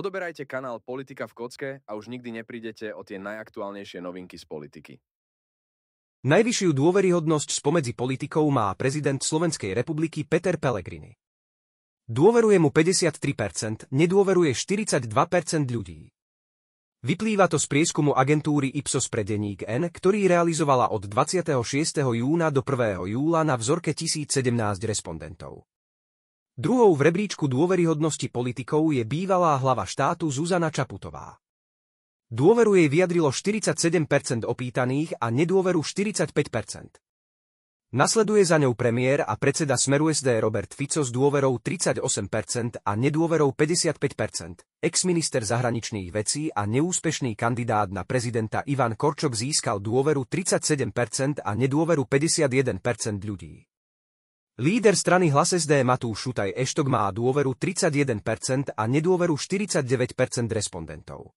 Odoberajte kanál Politika v kocke a už nikdy neprídete o tie najaktuálnejšie novinky z politiky. Najvyššiu dôveryhodnosť spomedzi politikov má prezident Slovenskej republiky Peter Pellegrini. Dôveruje mu 53%, nedôveruje 42% ľudí. Vyplýva to z prieskumu agentúry Ipsos pre denník N, ktorý realizovala od 26. júna do 1. júla na vzorke 1017 respondentov. Druhou v rebríčku dôveryhodnosti politikov je bývalá hlava štátu Zuzana Čaputová. Dôveru jej vyjadrilo 47% opýtaných a nedôveru 45%. Nasleduje za ňou premiér a predseda Smeru SD Robert Fico s dôverou 38% a nedôverou 55%, exminister zahraničných vecí a neúspešný kandidát na prezidenta Ivan Korčok získal dôveru 37% a nedôveru 51% ľudí. Líder strany Hlas SD Matúš Šutaj Eštok má dôveru 31% a nedôveru 49% respondentov.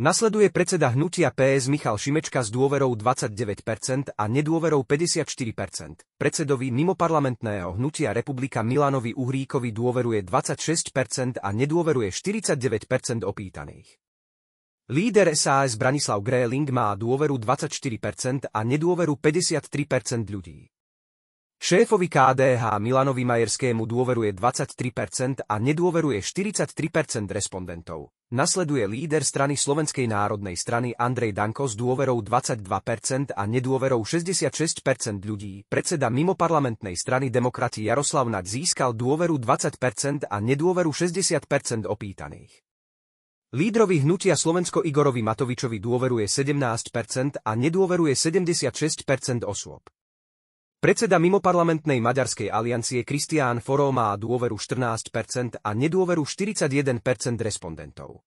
Nasleduje predseda hnutia PS Michal Šimečka s dôverou 29% a nedôverou 54%. Predsedovi mimoparlamentného hnutia Republika Milanovi Uhríkovi dôveruje 26% a nedôveruje 49% opýtaných. Líder SAS Branislav Gréling má dôveru 24% a nedôveru 53% ľudí. Šéfovi KDH Milanovi Majerskému dôveruje 23% a nedôveruje 43% respondentov. Nasleduje líder strany Slovenskej národnej strany Andrej Danko s dôverou 22% a nedôverou 66% ľudí. Predseda mimoparlamentnej strany demokrati Jaroslav Naď získal dôveru 20% a nedôveru 60% opýtaných. Lídrovi hnutia Slovensko Igorovi Matovičovi dôveruje 17% a nedôveruje 76% osôb. Predseda mimoparlamentnej Maďarskej aliancie Kristián Foró má dôveru 14% a nedôveru 41% respondentov.